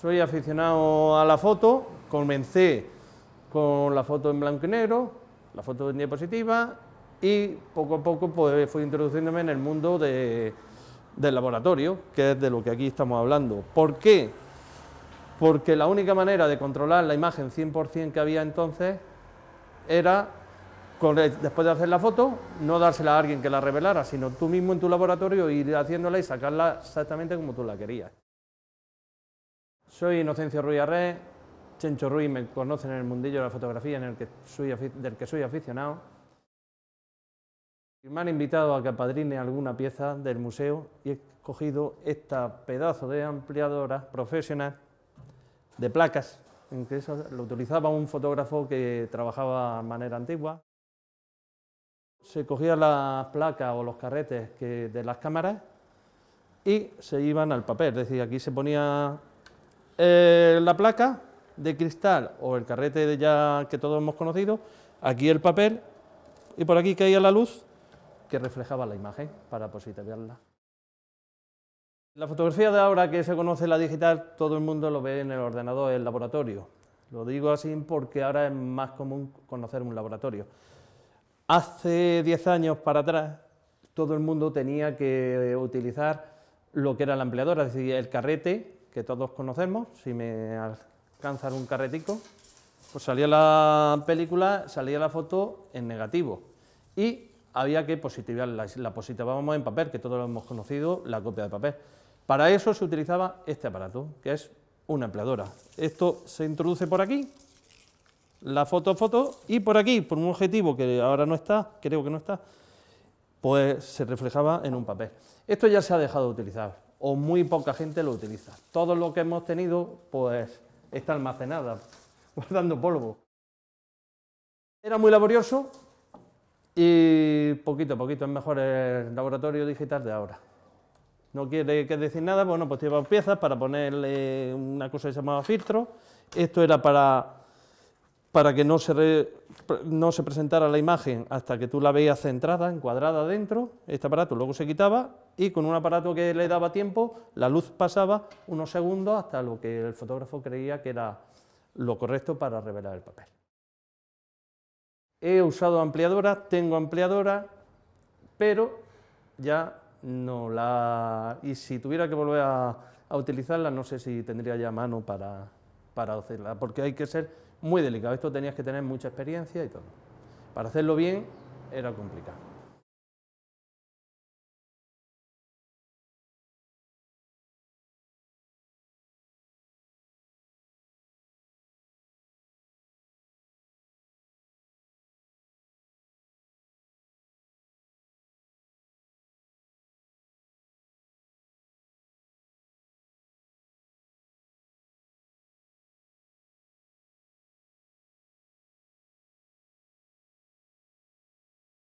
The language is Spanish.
Soy aficionado a la foto, comencé con la foto en blanco y negro, la foto en diapositiva y poco a poco pues, fui introduciéndome en el mundo del laboratorio, que es de lo que aquí estamos hablando. ¿Por qué? Porque la única manera de controlar la imagen 100% que había entonces era, después de hacer la foto, no dársela a alguien que la revelara, sino tú mismo en tu laboratorio ir haciéndola y sacarla exactamente como tú la querías. Soy Inocencio Ruiz Arré, Chencho Ruiz me conoce en el mundillo de la fotografía en el que soy, del que soy aficionado. Me han invitado a que apadrine alguna pieza del museo y he cogido esta pedazo de ampliadora profesional de placas, en que lo utilizaba un fotógrafo que trabajaba de manera antigua. Se cogían las placas o los carretes de las cámaras y se iban al papel, es decir, aquí se ponía eh, la placa de cristal o el carrete de ya que todos hemos conocido, aquí el papel y por aquí caía la luz que reflejaba la imagen para posibilitarla. La fotografía de ahora que se conoce la digital, todo el mundo lo ve en el ordenador, en el laboratorio. Lo digo así porque ahora es más común conocer un laboratorio. Hace 10 años para atrás, todo el mundo tenía que utilizar lo que era la ampliadora, es decir, el carrete que todos conocemos, si me alcanzan un carretico, pues salía la película, salía la foto en negativo y había que positivarla, la positivábamos en papel, que todos lo hemos conocido, la copia de papel. Para eso se utilizaba este aparato, que es una empleadora. Esto se introduce por aquí, la foto foto, y por aquí, por un objetivo que ahora no está, creo que no está, pues se reflejaba en un papel. Esto ya se ha dejado de utilizar, o muy poca gente lo utiliza. Todo lo que hemos tenido, pues está almacenada, guardando polvo. Era muy laborioso y poquito a poquito es mejor el laboratorio digital de ahora. No quiere que decir nada, bueno, pues lleva piezas para ponerle una cosa que se llamaba filtro. Esto era para para que no se, presentara la imagen hasta que tú la veías centrada, encuadrada dentro, este aparato luego se quitaba y con un aparato que le daba tiempo, la luz pasaba unos segundos hasta lo que el fotógrafo creía que era lo correcto para revelar el papel. He usado ampliadora, tengo ampliadora, pero ya no la... y si tuviera que volver a utilizarla, no sé si tendría ya mano para, para hacerla, porque hay que ser muy delicado. Esto tenías que tener mucha experiencia y todo. Para hacerlo bien era complicado.